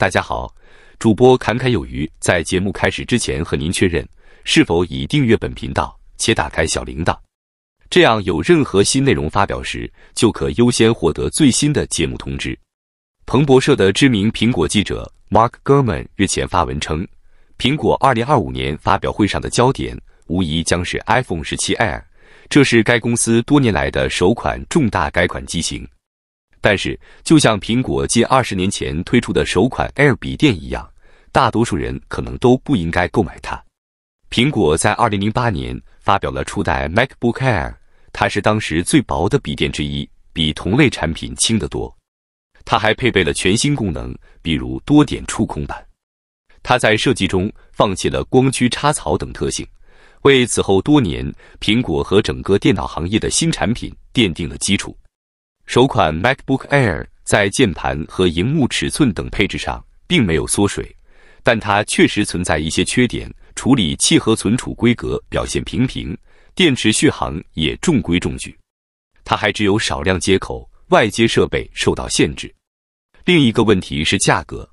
大家好，主播侃侃有余。在节目开始之前，和您确认是否已订阅本频道且打开小铃铛，这样有任何新内容发表时，就可优先获得最新的节目通知。彭博社的知名苹果记者 Mark Gurman 日前发文称，苹果2025年发表会上的焦点无疑将是 iPhone 17 Air，这是该公司多年来的首款重大改款机型。但是，就像苹果近二十年前推出的首款 Air 笔电一样，大多数人可能都不应该购买它。苹果在2008年发表了初代 Macbook Air，它是当时最薄的笔电之一，比同类产品轻得多。它还配备了全新功能，比如多点触控板。它在设计中放弃了光驱插槽等特性，为此后多年苹果和整个电脑行业的新产品奠定了基础。首款 MacBook Air 在键盘和荧幕尺寸等配置上并没有缩水，但它确实存在一些缺点：处理、器和存储规格表现平平，电池续航也中规中矩。它还只有少量接口，外接设备受到限制。另一个问题是价格，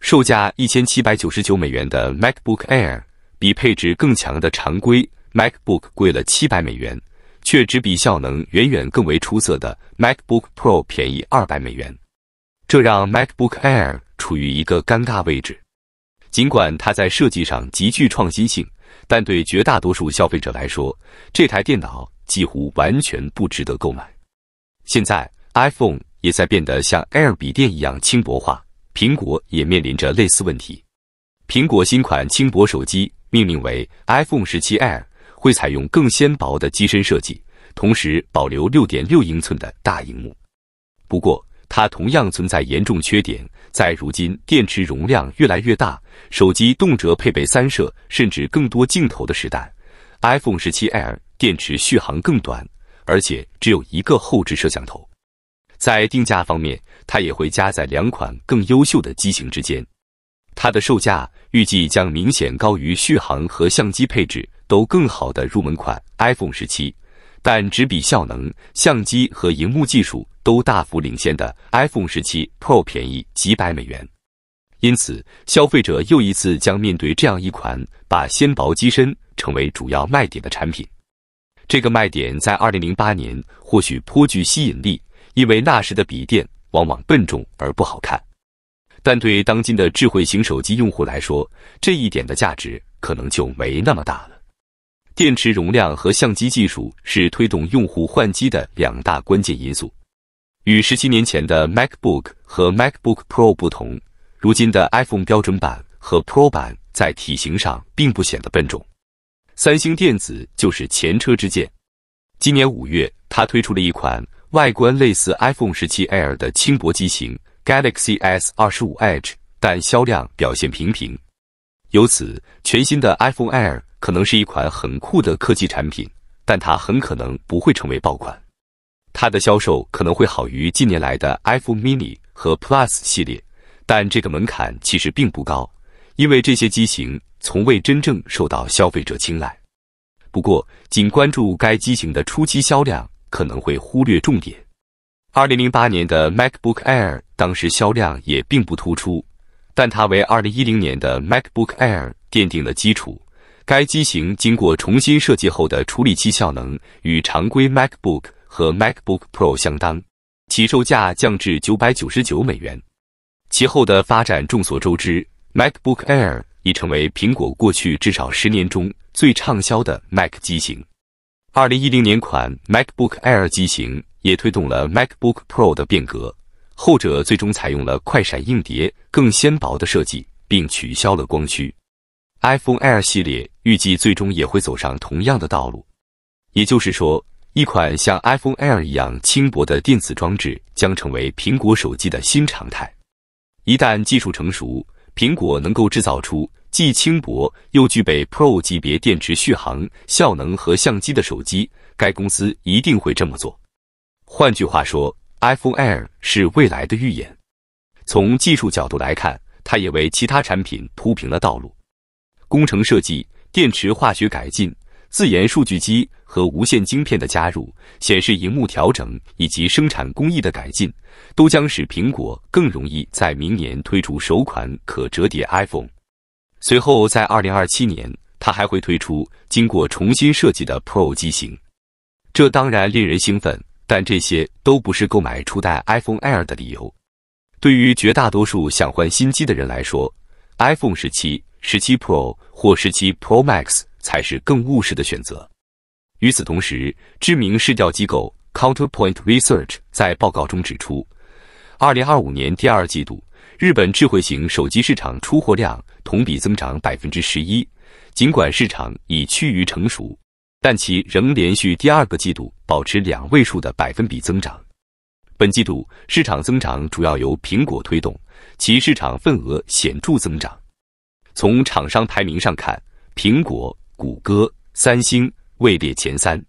售价一千七百九十九美元的 MacBook Air 比配置更强的常规 MacBook 贵了七百美元。却只比效能远远更为出色的 MacBook Pro 便宜200美元，这让 MacBook Air 处于一个尴尬位置。尽管它在设计上极具创新性，但对绝大多数消费者来说，这台电脑几乎完全不值得购买。现在 iPhone 也在变得像 Air 笔电一样轻薄化，苹果也面临着类似问题。苹果新款轻薄手机命名为 iPhone 17 Air。会采用更纤薄的机身设计，同时保留六点六英寸的大屏幕。不过，它同样存在严重缺点。在如今电池容量越来越大、手机动辄配备三摄甚至更多镜头的时代，iPhone 17 Air 电池续航更短，而且只有一个后置摄像头。在定价方面，它也会夹在两款更优秀的机型之间。它的售价预计将明显高于续航和相机配置。都更好的入门款 iPhone 十七，但只比效能、相机和荧幕技术都大幅领先的 iPhone 十七 Pro 便宜几百美元，因此消费者又一次将面对这样一款把纤薄机身成为主要卖点的产品。这个卖点在2008年或许颇具吸引力，因为那时的笔电往往笨重而不好看，但对当今的智慧型手机用户来说，这一点的价值可能就没那么大了。电池容量和相机技术是推动用户换机的两大关键因素。与十七年前的 MacBook 和 MacBook Pro 不同，如今的 iPhone 标准版和 Pro 版在体型上并不显得笨重。三星电子就是前车之鉴。今年五月，它推出了一款外观类似 iPhone 17 Air 的轻薄机型 Galaxy S 25 Edge，但销量表现平平。由此，全新的 iPhone Air。可能是一款很酷的科技产品，但它很可能不会成为爆款。它的销售可能会好于近年来的 iPhone Mini 和 Plus 系列，但这个门槛其实并不高，因为这些机型从未真正受到消费者青睐。不过，仅关注该机型的初期销量可能会忽略重点。二零零八年的 MacBook Air 当时销量也并不突出，但它为二零一零年的 MacBook Air 奠定了基础。该机型经过重新设计后的处理器效能与常规 MacBook 和 MacBook Pro 相当，起售价降至九百九十九美元。其后的发展众所周知，MacBook Air 已成为苹果过去至少十年中最畅销的 Mac 机型。二零一零年款 MacBook Air 机型也推动了 MacBook Pro 的变革，后者最终采用了快闪硬碟、更纤薄的设计，并取消了光驱。iPhone Air 系列预计最终也会走上同样的道路，也就是说，一款像 iPhone Air 一样轻薄的电子装置将成为苹果手机的新常态。一旦技术成熟，苹果能够制造出既轻薄又具备 Pro 级别电池续航、效能和相机的手机，该公司一定会这么做。换句话说，iPhone Air 是未来的预言。从技术角度来看，它也为其他产品铺平了道路。工程设计、电池化学改进、自研数据机和无线晶片的加入、显示荧幕调整以及生产工艺的改进，都将使苹果更容易在明年推出首款可折叠 iPhone。随后在2027年，它还会推出经过重新设计的 Pro 机型。这当然令人兴奋，但这些都不是购买初代 iPhone Air 的理由。对于绝大多数想换新机的人来说，iPhone 十七。十七 Pro 或十七 Pro Max 才是更务实的选择。与此同时，知名市调机构 Counterpoint Research 在报告中指出，二零二五年第二季度日本智慧型手机市场出货量同比增长百分之十一。尽管市场已趋于成熟，但其仍连续第二个季度保持两位数的百分比增长。本季度市场增长主要由苹果推动，其市场份额显著增长。从厂商排名上看，苹果、谷歌、三星位列前三。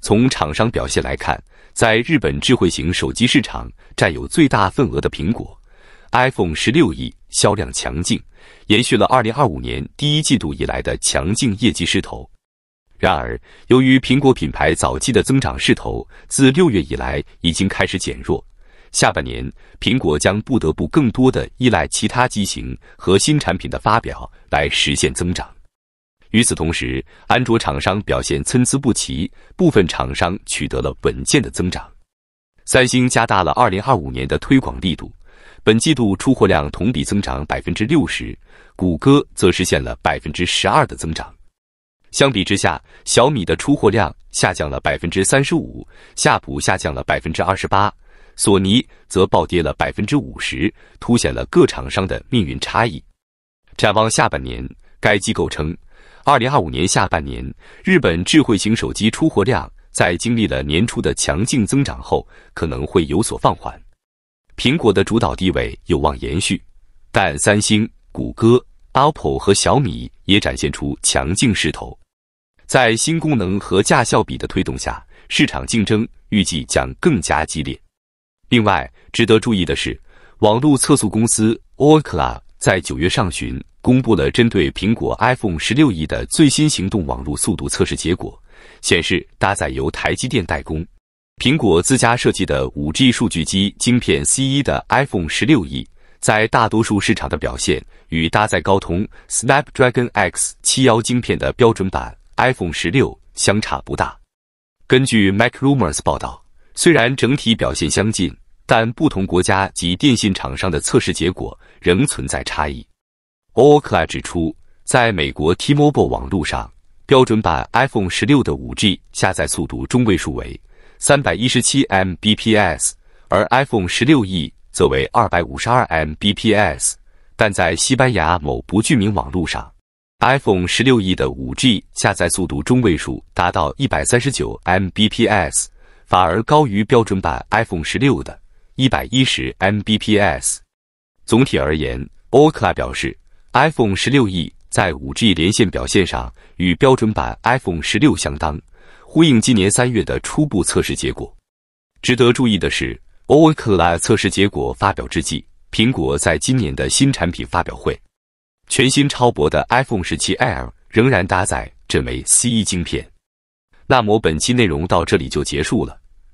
从厂商表现来看，在日本智慧型手机市场占有最大份额的苹果，iPhone 十六亿销量强劲，延续了2025年第一季度以来的强劲业绩势头。然而，由于苹果品牌早期的增长势头，自六月以来已经开始减弱。下半年，苹果将不得不更多的依赖其他机型和新产品的发表来实现增长。与此同时，安卓厂商表现参差不齐，部分厂商取得了稳健的增长。三星加大了2025年的推广力度，本季度出货量同比增长60%；谷歌则实现了12%的增长。相比之下，小米的出货量下降了35%，夏普下降了28%。索尼则暴跌了百分之五十，凸显了各厂商的命运差异。展望下半年，该机构称，二零二五年下半年，日本智慧型手机出货量在经历了年初的强劲增长后，可能会有所放缓。苹果的主导地位有望延续，但三星、谷歌、Apple 和小米也展现出强劲势头。在新功能和价效比的推动下，市场竞争预计将更加激烈。另外，值得注意的是，网络测速公司 Ookla 在九月上旬公布了针对苹果 iPhone 十六 E 的最新行动网络速度测试结果，显示搭载由台积电代工、苹果自家设计的 5G 数据机晶片 C1 的 iPhone 十六 E。在大多数市场的表现与搭载高通 Snapdragon X 七幺晶片的标准版 iPhone 十六相差不大。根据 Macrumors 报道。虽然整体表现相近，但不同国家及电信厂商的测试结果仍存在差异。o c l a 指出，在美国 T-Mobile 网络上，标准版 iPhone 16的 5G 下载速度中位数为317 Mbps，而 iPhone 16e 则为252 Mbps。但在西班牙某不具名网络上，iPhone 16e 的 5G 下载速度中位数达到139 Mbps。反而高于标准版 iPhone 十六的110 Mbps。总体而言 o c u l a 表示 iPhone 十六 e 在 5G 连线表现上与标准版 iPhone 十六相当，呼应今年三月的初步测试结果。值得注意的是 o c u l a 测试结果发表之际，苹果在今年的新产品发表会，全新超薄的 iPhone 十七 L 仍然搭载这枚 C1 晶片。那么本期内容到这里就结束了。